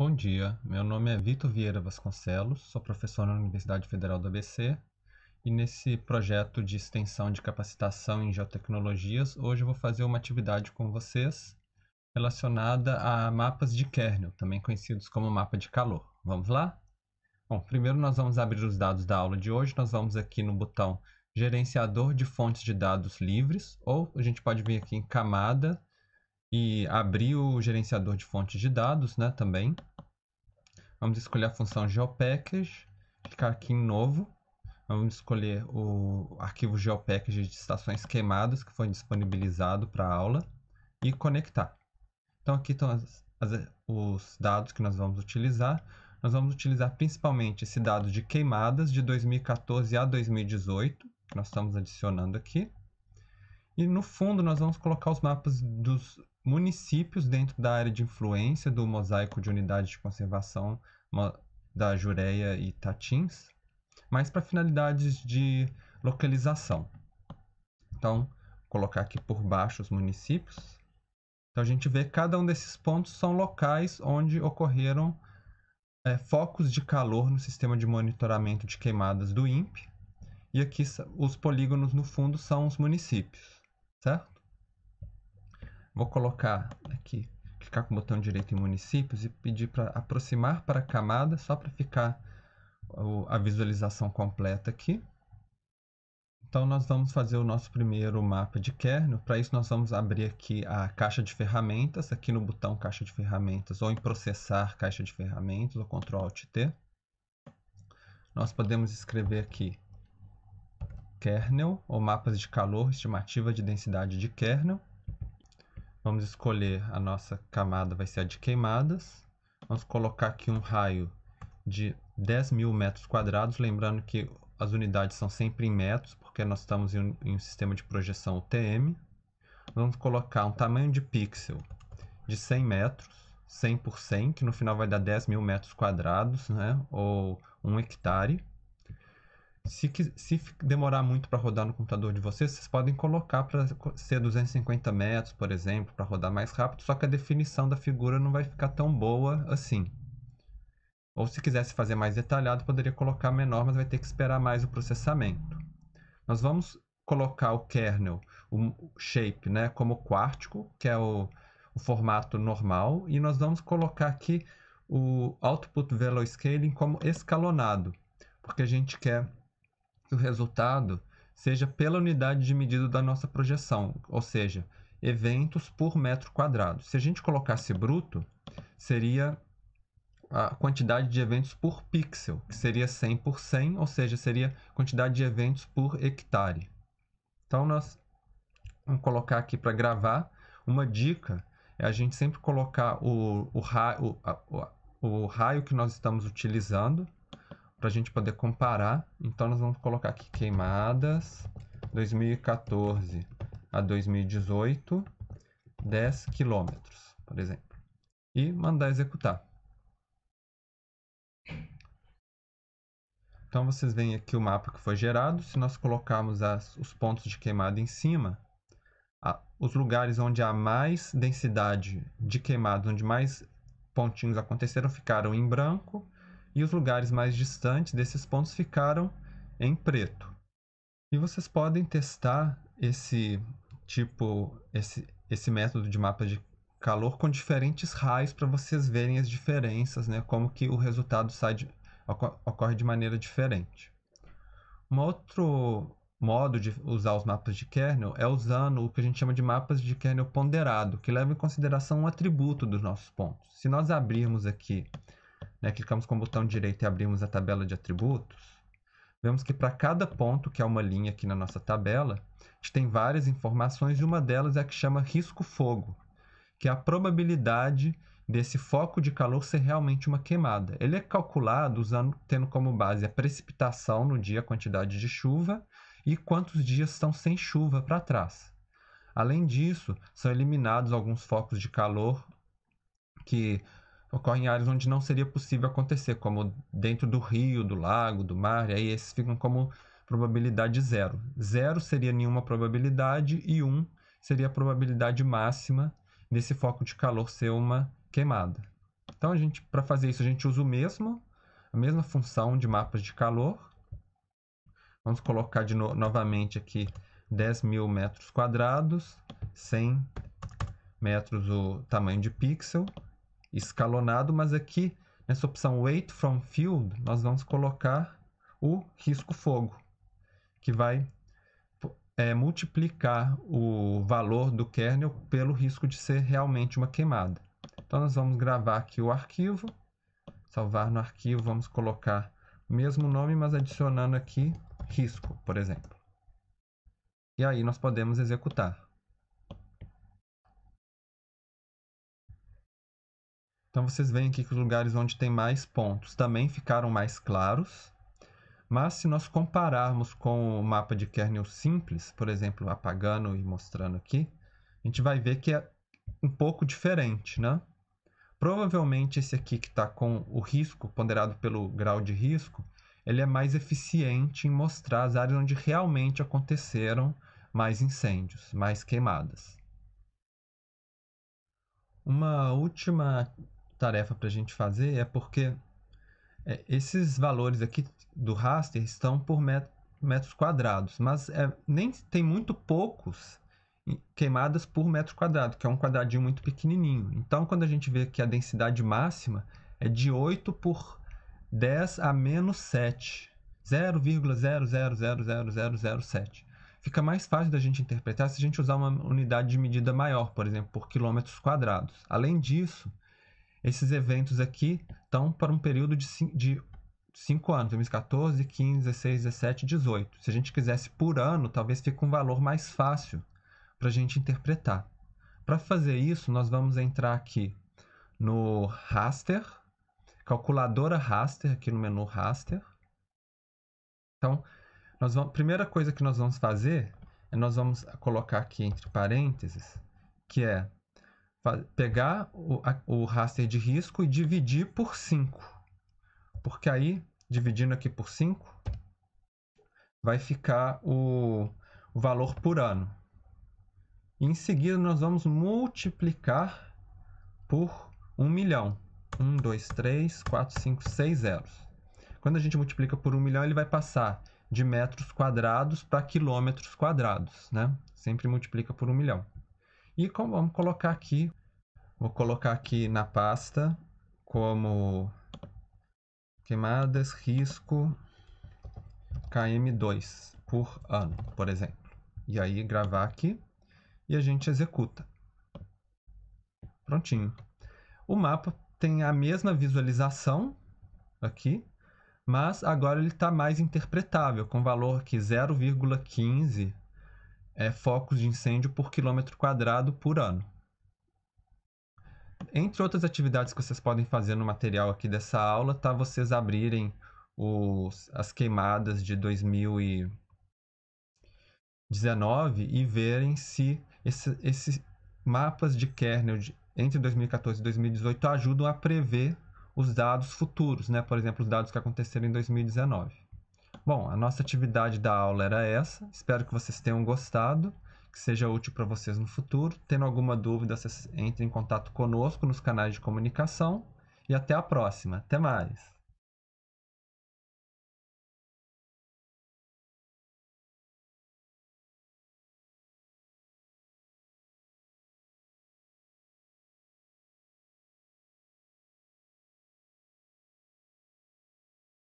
Bom dia, meu nome é Vitor Vieira Vasconcelos, sou professor na Universidade Federal do ABC e nesse projeto de extensão de capacitação em geotecnologias, hoje eu vou fazer uma atividade com vocês relacionada a mapas de kernel, também conhecidos como mapa de calor. Vamos lá? Bom, primeiro nós vamos abrir os dados da aula de hoje, nós vamos aqui no botão gerenciador de fontes de dados livres, ou a gente pode vir aqui em camada e abrir o gerenciador de fontes de dados, né, também. Vamos escolher a função geopackage, clicar aqui em novo. Vamos escolher o arquivo geopackage de estações queimadas que foi disponibilizado para a aula e conectar. Então aqui estão as, as, os dados que nós vamos utilizar. Nós vamos utilizar principalmente esse dado de queimadas de 2014 a 2018, que nós estamos adicionando aqui. E no fundo nós vamos colocar os mapas dos municípios dentro da área de influência do mosaico de unidades de conservação da Jureia e Tatins, mas para finalidades de localização. Então, colocar aqui por baixo os municípios. Então a gente vê que cada um desses pontos são locais onde ocorreram é, focos de calor no sistema de monitoramento de queimadas do INPE. E aqui os polígonos no fundo são os municípios certo? Vou colocar aqui, clicar com o botão direito em municípios e pedir para aproximar para a camada, só para ficar a visualização completa aqui. Então nós vamos fazer o nosso primeiro mapa de kernel. Para isso nós vamos abrir aqui a caixa de ferramentas, aqui no botão caixa de ferramentas, ou em processar caixa de ferramentas, ou Ctrl Alt T. Nós podemos escrever aqui kernel ou mapas de calor, estimativa de densidade de kernel. Vamos escolher a nossa camada, vai ser a de queimadas. Vamos colocar aqui um raio de 10.000 mil metros quadrados, lembrando que as unidades são sempre em metros, porque nós estamos em um, em um sistema de projeção UTM. Vamos colocar um tamanho de pixel de 100 metros, 100 por 100, que no final vai dar 10.000 mil metros quadrados, né? ou 1 um hectare. Se, se demorar muito para rodar no computador de vocês, vocês podem colocar para ser 250 metros, por exemplo, para rodar mais rápido, só que a definição da figura não vai ficar tão boa assim. Ou se quisesse fazer mais detalhado, poderia colocar menor, mas vai ter que esperar mais o processamento. Nós vamos colocar o kernel, o shape, né, como quártico, que é o, o formato normal, e nós vamos colocar aqui o output velo scaling como escalonado, porque a gente quer que o resultado seja pela unidade de medida da nossa projeção, ou seja, eventos por metro quadrado. Se a gente colocasse bruto, seria a quantidade de eventos por pixel, que seria 100 por 100, ou seja, seria quantidade de eventos por hectare. Então, nós vamos colocar aqui para gravar uma dica é a gente sempre colocar o, o, raio, o, o, o raio que nós estamos utilizando para a gente poder comparar. Então, nós vamos colocar aqui queimadas 2014 a 2018, 10 quilômetros, por exemplo, e mandar executar. Então, vocês veem aqui o mapa que foi gerado. Se nós colocarmos as, os pontos de queimada em cima, a, os lugares onde há mais densidade de queimada, onde mais pontinhos aconteceram, ficaram em branco e os lugares mais distantes desses pontos ficaram em preto. E vocês podem testar esse tipo, esse, esse método de mapa de calor com diferentes raios para vocês verem as diferenças, né? como que o resultado sai de, ocorre de maneira diferente. Um outro modo de usar os mapas de kernel é usando o que a gente chama de mapas de kernel ponderado, que leva em consideração um atributo dos nossos pontos. Se nós abrirmos aqui né, clicamos com o botão direito e abrimos a tabela de atributos, vemos que para cada ponto, que é uma linha aqui na nossa tabela, a gente tem várias informações e uma delas é a que chama risco fogo, que é a probabilidade desse foco de calor ser realmente uma queimada. Ele é calculado usando, tendo como base a precipitação no dia, a quantidade de chuva e quantos dias estão sem chuva para trás. Além disso, são eliminados alguns focos de calor que ocorrem em áreas onde não seria possível acontecer, como dentro do rio, do lago, do mar, e aí esses ficam como probabilidade zero. Zero seria nenhuma probabilidade e um seria a probabilidade máxima desse foco de calor ser uma queimada. Então, a gente para fazer isso, a gente usa o mesmo, a mesma função de mapas de calor. Vamos colocar de no, novamente aqui 10 mil metros quadrados, 100 metros o tamanho de pixel, escalonado, mas aqui nessa opção Weight from Field, nós vamos colocar o risco fogo, que vai é, multiplicar o valor do kernel pelo risco de ser realmente uma queimada. Então, nós vamos gravar aqui o arquivo, salvar no arquivo, vamos colocar o mesmo nome, mas adicionando aqui risco, por exemplo. E aí nós podemos executar. Então vocês veem aqui que os lugares onde tem mais pontos também ficaram mais claros. Mas se nós compararmos com o mapa de kernel simples, por exemplo, apagando e mostrando aqui, a gente vai ver que é um pouco diferente, né? Provavelmente esse aqui que está com o risco, ponderado pelo grau de risco, ele é mais eficiente em mostrar as áreas onde realmente aconteceram mais incêndios, mais queimadas. Uma última tarefa para a gente fazer é porque é, esses valores aqui do raster estão por metros quadrados, mas é, nem tem muito poucos queimadas por metro quadrado, que é um quadradinho muito pequenininho. Então, quando a gente vê que a densidade máxima é de 8 por 10 a menos 7, 0,0000007. Fica mais fácil da gente interpretar se a gente usar uma unidade de medida maior, por exemplo, por quilômetros quadrados. Além disso, esses eventos aqui estão para um período de, de 5 anos, 2014, 15, 16, 17, 18. Se a gente quisesse por ano, talvez fique um valor mais fácil para a gente interpretar. Para fazer isso, nós vamos entrar aqui no raster, calculadora raster, aqui no menu raster. Então, nós vamos, a primeira coisa que nós vamos fazer é nós vamos colocar aqui entre parênteses, que é pegar o, a, o raster de risco e dividir por 5. Porque aí, dividindo aqui por 5, vai ficar o, o valor por ano. E em seguida, nós vamos multiplicar por 1 milhão. 1, 2, 3, 4, 5, 6 zeros. Quando a gente multiplica por 1 milhão, ele vai passar de metros quadrados para quilômetros quadrados, né? Sempre multiplica por 1 milhão. E como, vamos colocar aqui, vou colocar aqui na pasta como queimadas risco KM2 por ano, por exemplo. E aí gravar aqui e a gente executa. Prontinho. O mapa tem a mesma visualização aqui, mas agora ele está mais interpretável, com valor aqui 0,15 é, focos de incêndio por quilômetro quadrado por ano. Entre outras atividades que vocês podem fazer no material aqui dessa aula, tá vocês abrirem os, as queimadas de 2019 e verem se esse, esses mapas de kernel de, entre 2014 e 2018 ajudam a prever os dados futuros, né? por exemplo, os dados que aconteceram em 2019. Bom, a nossa atividade da aula era essa. Espero que vocês tenham gostado, que seja útil para vocês no futuro. Tendo alguma dúvida, vocês entrem em contato conosco nos canais de comunicação. E até a próxima. Até mais!